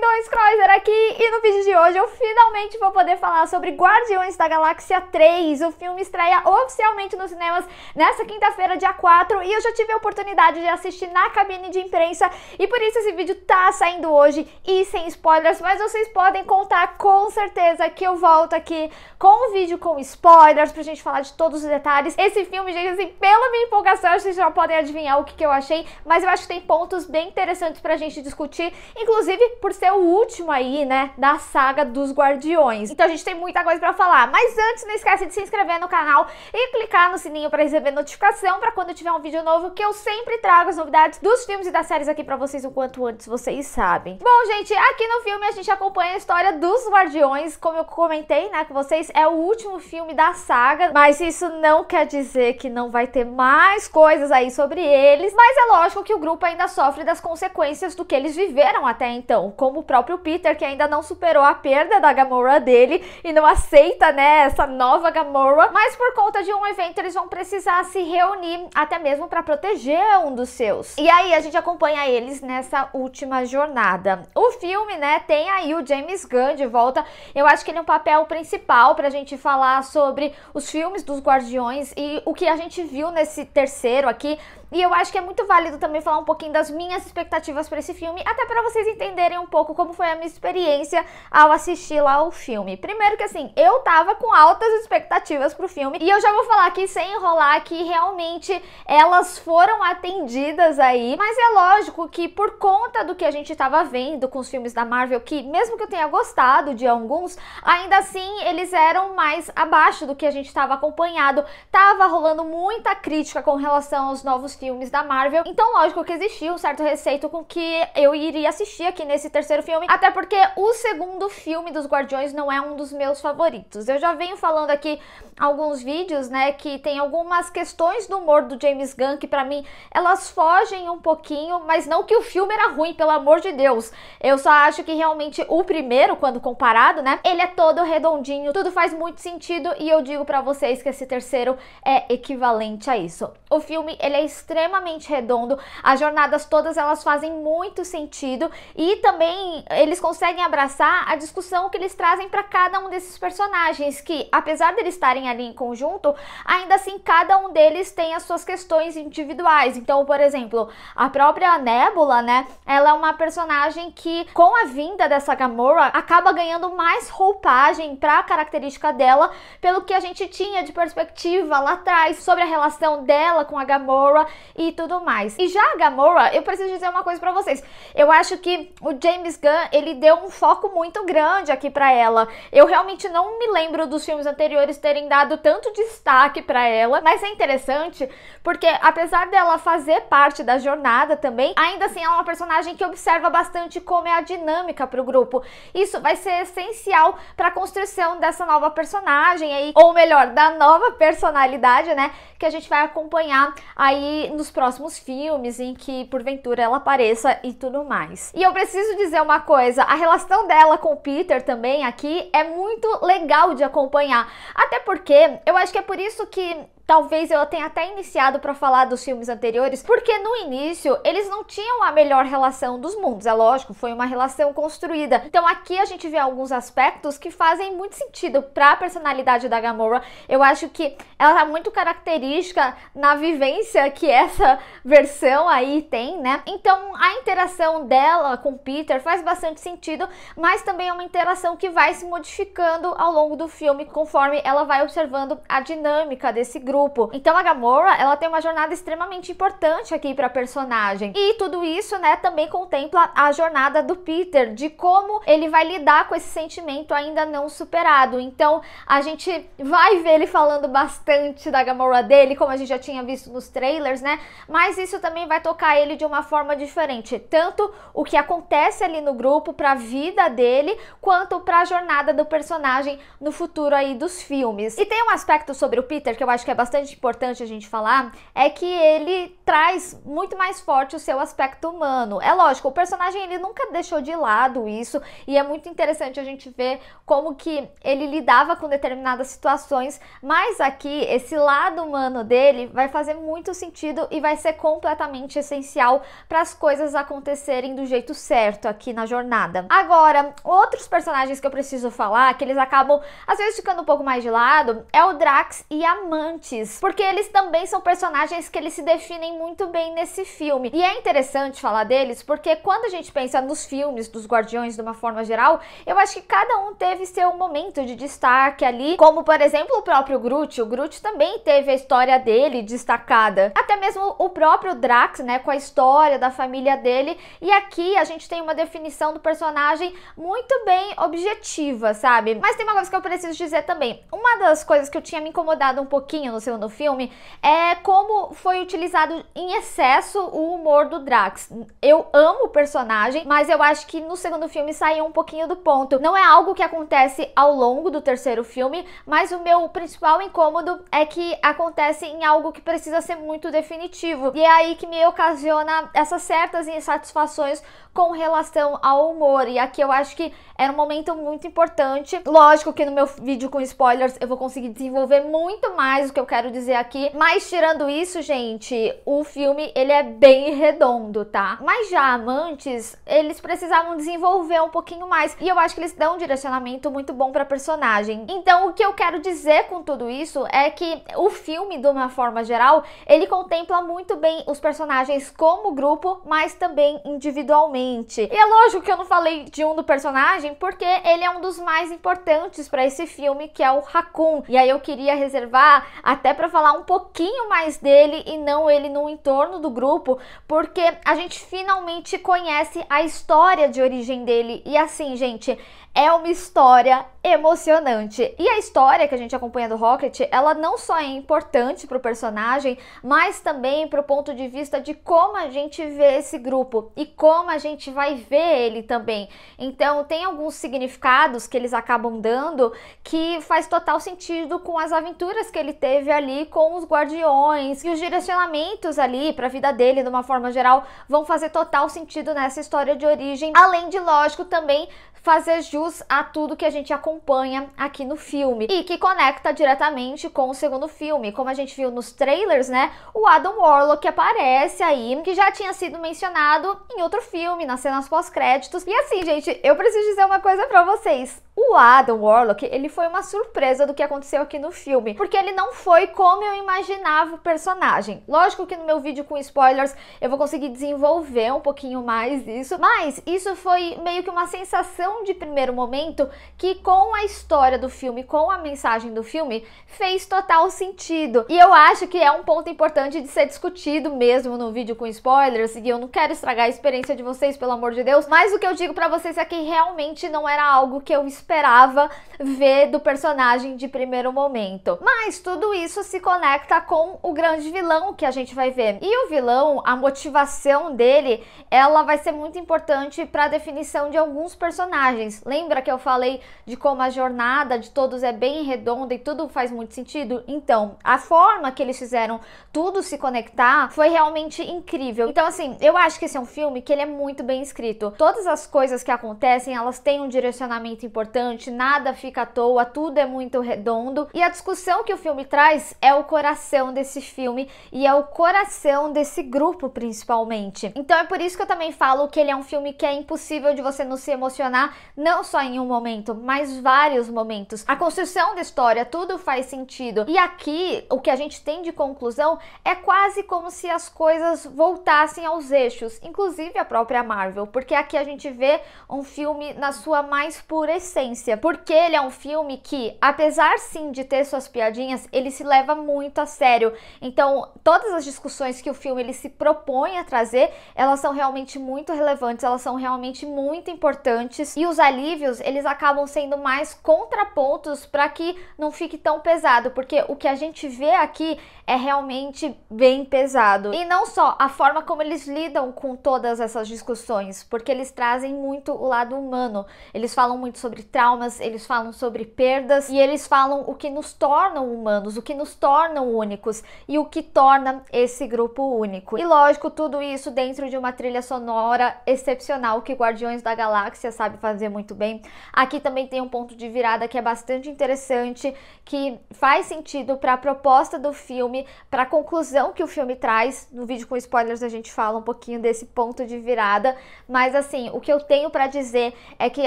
dois Kreuzer aqui e no vídeo de hoje eu finalmente vou poder falar sobre Guardiões da Galáxia 3. O filme estreia oficialmente nos cinemas nesta quinta-feira, dia 4, e eu já tive a oportunidade de assistir na cabine de imprensa e por isso esse vídeo tá saindo hoje e sem spoilers, mas vocês podem contar com certeza que eu volto aqui com um vídeo com spoilers pra gente falar de todos os detalhes. Esse filme, gente, assim, pela minha empolgação, vocês já podem adivinhar o que, que eu achei, mas eu acho que tem pontos bem interessantes pra gente discutir, inclusive por ser o último aí, né, da saga dos Guardiões. Então a gente tem muita coisa para falar, mas antes não esquece de se inscrever no canal e clicar no sininho para receber notificação para quando tiver um vídeo novo, que eu sempre trago as novidades dos filmes e das séries aqui para vocês o quanto antes vocês sabem. Bom, gente, aqui no filme a gente acompanha a história dos Guardiões, como eu comentei, né, com vocês, é o último filme da saga, mas isso não quer dizer que não vai ter mais coisas aí sobre eles, mas é lógico que o grupo ainda sofre das consequências do que eles viveram até então, como o próprio Peter, que ainda não superou a perda da Gamora dele e não aceita, né, essa nova Gamora. Mas por conta de um evento, eles vão precisar se reunir, até mesmo para proteger um dos seus. E aí a gente acompanha eles nessa última jornada. O filme, né, tem aí o James Gunn de volta. Eu acho que ele é um papel principal pra gente falar sobre os filmes dos Guardiões e o que a gente viu nesse terceiro aqui e eu acho que é muito válido também falar um pouquinho das minhas expectativas para esse filme, até para vocês entenderem um pouco como foi a minha experiência ao assistir lá o filme. Primeiro que assim, eu tava com altas expectativas pro filme, e eu já vou falar aqui sem enrolar que realmente elas foram atendidas aí, mas é lógico que por conta do que a gente tava vendo com os filmes da Marvel, que mesmo que eu tenha gostado de alguns, ainda assim eles eram mais abaixo do que a gente estava acompanhado, tava rolando muita crítica com relação aos novos filmes da Marvel. Então, lógico que existia um certo receito com que eu iria assistir aqui nesse terceiro filme, até porque o segundo filme dos Guardiões não é um dos meus favoritos. Eu já venho falando aqui alguns vídeos, né, que tem algumas questões do humor do James Gunn que para mim elas fogem um pouquinho, mas não que o filme era ruim, pelo amor de Deus. Eu só acho que realmente o primeiro, quando comparado, né, ele é todo redondinho, tudo faz muito sentido e eu digo para vocês que esse terceiro é equivalente a isso. O filme ele é extremamente redondo. As jornadas todas elas fazem muito sentido e também eles conseguem abraçar a discussão que eles trazem para cada um desses personagens, que apesar de eles estarem ali em conjunto, ainda assim cada um deles tem as suas questões individuais. Então, por exemplo, a própria Nebula, né? Ela é uma personagem que com a vinda dessa Gamora acaba ganhando mais roupagem para a característica dela, pelo que a gente tinha de perspectiva lá atrás sobre a relação dela com a Gamora e tudo mais. E já a Gamora, eu preciso dizer uma coisa para vocês. Eu acho que o James Gunn, ele deu um foco muito grande aqui para ela. Eu realmente não me lembro dos filmes anteriores terem dado tanto destaque para ela, mas é interessante porque apesar dela fazer parte da jornada também, ainda assim é uma personagem que observa bastante como é a dinâmica pro grupo. Isso vai ser essencial para a construção dessa nova personagem aí, ou melhor, da nova personalidade, né, que a gente vai acompanhar aí nos próximos filmes em que porventura ela apareça e tudo mais. E eu preciso dizer uma coisa, a relação dela com o Peter também aqui é muito legal de acompanhar, até porque eu acho que é por isso que Talvez eu tenha até iniciado para falar dos filmes anteriores, porque no início eles não tinham a melhor relação dos mundos, é lógico, foi uma relação construída. Então aqui a gente vê alguns aspectos que fazem muito sentido para a personalidade da Gamora. Eu acho que ela tá muito característica na vivência que essa versão aí tem, né? Então a interação dela com Peter faz bastante sentido, mas também é uma interação que vai se modificando ao longo do filme conforme ela vai observando a dinâmica desse grupo grupo. Então a Gamora, ela tem uma jornada extremamente importante aqui para a personagem. E tudo isso, né, também contempla a jornada do Peter, de como ele vai lidar com esse sentimento ainda não superado. Então a gente vai ver ele falando bastante da Gamora dele, como a gente já tinha visto nos trailers, né? Mas isso também vai tocar ele de uma forma diferente, tanto o que acontece ali no grupo para a vida dele, quanto para a jornada do personagem no futuro aí dos filmes. E tem um aspecto sobre o Peter que eu acho que é bastante bastante importante a gente falar é que ele traz muito mais forte o seu aspecto humano. É lógico, o personagem ele nunca deixou de lado isso e é muito interessante a gente ver como que ele lidava com determinadas situações, mas aqui esse lado humano dele vai fazer muito sentido e vai ser completamente essencial para as coisas acontecerem do jeito certo aqui na jornada. Agora, outros personagens que eu preciso falar, que eles acabam às vezes ficando um pouco mais de lado, é o Drax e a Mantis porque eles também são personagens que eles se definem muito bem nesse filme. E é interessante falar deles, porque quando a gente pensa nos filmes dos Guardiões de uma forma geral, eu acho que cada um teve seu momento de destaque ali, como por exemplo o próprio Groot, o Groot também teve a história dele destacada. Até mesmo o próprio Drax, né, com a história da família dele. E aqui a gente tem uma definição do personagem muito bem objetiva, sabe? Mas tem uma coisa que eu preciso dizer também. Uma das coisas que eu tinha me incomodado um pouquinho no segundo filme, é como foi utilizado em excesso o humor do Drax. Eu amo o personagem, mas eu acho que no segundo filme saiu um pouquinho do ponto. Não é algo que acontece ao longo do terceiro filme, mas o meu principal incômodo é que acontece em algo que precisa ser muito definitivo. E é aí que me ocasiona essas certas insatisfações com relação ao humor. E aqui eu acho que era é um momento muito importante. Lógico que no meu vídeo com spoilers eu vou conseguir desenvolver muito mais o que eu quero dizer aqui. Mas tirando isso, gente, o filme ele é bem redondo, tá? Mas já amantes, eles precisavam desenvolver um pouquinho mais. E eu acho que eles dão um direcionamento muito bom pra personagem. Então, o que eu quero dizer com tudo isso é que o filme, de uma forma geral, ele contempla muito bem os personagens como grupo, mas também individualmente realmente. E é lógico que eu não falei de um do personagem, porque ele é um dos mais importantes para esse filme, que é o Raccoon. E aí eu queria reservar até para falar um pouquinho mais dele e não ele no entorno do grupo, porque a gente finalmente conhece a história de origem dele. E assim, gente, é uma história emocionante. E a história que a gente acompanha do Rocket, ela não só é importante para o personagem, mas também para o ponto de vista de como a gente vê esse grupo e como a gente vai ver ele também. Então, tem alguns significados que eles acabam dando que faz total sentido com as aventuras que ele teve ali com os guardiões e os direcionamentos ali para a vida dele, de uma forma geral, vão fazer total sentido nessa história de origem, além de lógico também fazer jus a tudo que a gente acompanha aqui no filme e que conecta diretamente com o segundo filme. Como a gente viu nos trailers, né? O Adam Warlock aparece aí, que já tinha sido mencionado em outro filme, nas cenas pós-créditos. E assim, gente, eu preciso dizer uma coisa para vocês. O Adam Warlock, ele foi uma surpresa do que aconteceu aqui no filme, porque ele não foi como eu imaginava o personagem. Lógico que no meu vídeo com spoilers eu vou conseguir desenvolver um pouquinho mais isso, mas isso foi meio que uma sensação de primeiro momento que com a história do filme, com a mensagem do filme, fez total sentido. E eu acho que é um ponto importante de ser discutido mesmo no vídeo com spoilers, e eu não quero estragar a experiência de vocês, pelo amor de Deus, mas o que eu digo para vocês é que realmente não era algo que eu esperava esperava ver do personagem de primeiro momento. Mas tudo isso se conecta com o grande vilão que a gente vai ver. E o vilão, a motivação dele, ela vai ser muito importante para a definição de alguns personagens. Lembra que eu falei de como a jornada de todos é bem redonda e tudo faz muito sentido? Então, a forma que eles fizeram tudo se conectar foi realmente incrível. Então, assim, eu acho que esse é um filme que ele é muito bem escrito. Todas as coisas que acontecem, elas têm um direcionamento importante importante, nada fica à toa, tudo é muito redondo. E a discussão que o filme traz é o coração desse filme e é o coração desse grupo, principalmente. Então é por isso que eu também falo que ele é um filme que é impossível de você não se emocionar, não só em um momento, mas vários momentos. A construção da história, tudo faz sentido. E aqui, o que a gente tem de conclusão é quase como se as coisas voltassem aos eixos, inclusive a própria Marvel, porque aqui a gente vê um filme na sua mais pura essência essência, porque ele é um filme que, apesar sim de ter suas piadinhas, ele se leva muito a sério. Então, todas as discussões que o filme ele se propõe a trazer, elas são realmente muito relevantes, elas são realmente muito importantes e os alívios, eles acabam sendo mais contrapontos para que não fique tão pesado, porque o que a gente vê aqui é realmente bem pesado. E não só a forma como eles lidam com todas essas discussões, porque eles trazem muito o lado humano. Eles falam muito sobre traumas, eles falam sobre perdas e eles falam o que nos tornam humanos, o que nos tornam únicos e o que torna esse grupo único. E lógico, tudo isso dentro de uma trilha sonora excepcional que Guardiões da Galáxia sabe fazer muito bem. Aqui também tem um ponto de virada que é bastante interessante, que faz sentido para a proposta do filme, para a conclusão que o filme traz. No vídeo com spoilers a gente fala um pouquinho desse ponto de virada, mas assim, o que eu tenho para dizer é que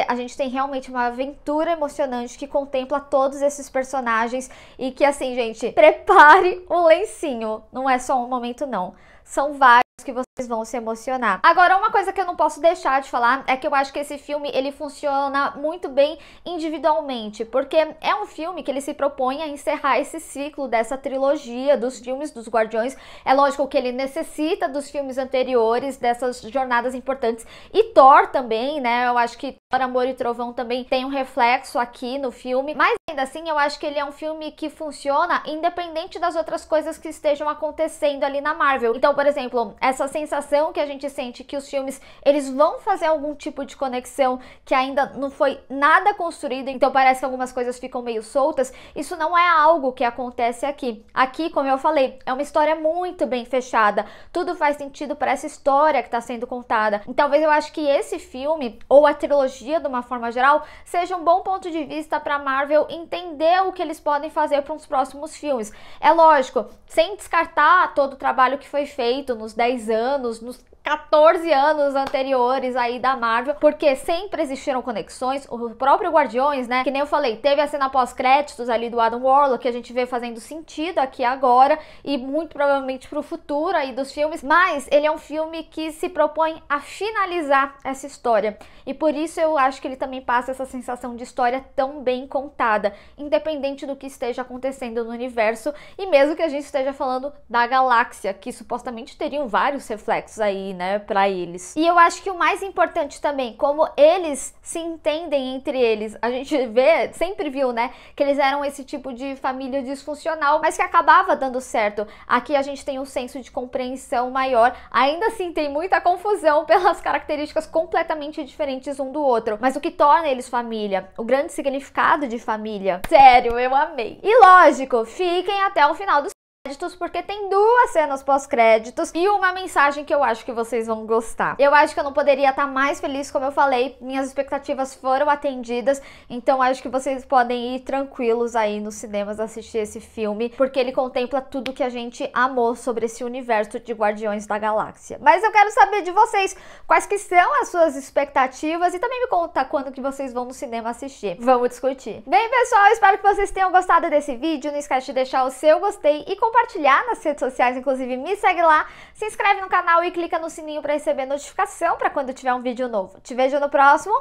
a gente tem realmente uma aventura emocionante que contempla todos esses personagens e que assim, gente, prepare o lencinho, não é só um momento não. São vários que você vocês vão se emocionar. Agora, uma coisa que eu não posso deixar de falar é que eu acho que esse filme, ele funciona muito bem individualmente, porque é um filme que ele se propõe a encerrar esse ciclo dessa trilogia dos filmes dos Guardiões. É lógico que ele necessita dos filmes anteriores, dessas jornadas importantes, e Thor também, né? Eu acho que Thor, Amor e Trovão também tem um reflexo aqui no filme, mas ainda assim, eu acho que ele é um filme que funciona independente das outras coisas que estejam acontecendo ali na Marvel. Então, por exemplo, essa sensação que a gente sente que os filmes eles vão fazer algum tipo de conexão que ainda não foi nada construído, então parece que algumas coisas ficam meio soltas. Isso não é algo que acontece aqui. Aqui, como eu falei, é uma história muito bem fechada. Tudo faz sentido para essa história que está sendo contada. E talvez eu acho que esse filme ou a trilogia de uma forma geral seja um bom ponto de vista para Marvel entender o que eles podem fazer para os próximos filmes. É lógico, sem descartar todo o trabalho que foi feito nos 10 anos anos, nos 14 anos anteriores aí da Marvel, porque sempre existiram conexões. O próprio Guardiões, né? Que nem eu falei, teve a cena pós-créditos ali do Adam Warlock, que a gente vê fazendo sentido aqui agora e muito provavelmente pro futuro aí dos filmes, mas ele é um filme que se propõe a finalizar essa história. E por isso eu acho que ele também passa essa sensação de história tão bem contada, independente do que esteja acontecendo no universo e mesmo que a gente esteja falando da galáxia, que supostamente teriam vários reflexos aí, né, para eles. E eu acho que o mais importante também, como eles se entendem entre eles. A gente vê, sempre viu, né, que eles eram esse tipo de família disfuncional, mas que acabava dando certo. Aqui a gente tem um senso de compreensão maior. Ainda assim tem muita confusão pelas características completamente diferentes um do outro, mas o que torna eles família, o grande significado de família. Sério, eu amei. E lógico, fiquem até o final do créditos porque tem duas cenas pós-créditos e uma mensagem que eu acho que vocês vão gostar. Eu acho que eu não poderia estar tá mais feliz, como eu falei, minhas expectativas foram atendidas, então acho que vocês podem ir tranquilos aí nos cinemas assistir esse filme, porque ele contempla tudo que a gente amou sobre esse universo de Guardiões da Galáxia. Mas eu quero saber de vocês quais que são as suas expectativas e também me conta quando que vocês vão no cinema assistir. Vamos discutir. Bem, pessoal, espero que vocês tenham gostado desse vídeo. Não esquece de deixar o seu gostei e compartilhar compartilhar nas redes sociais, inclusive me segue lá, se inscreve no canal e clica no sininho para receber notificação para quando tiver um vídeo novo. Te vejo no próximo.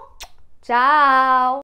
Tchau!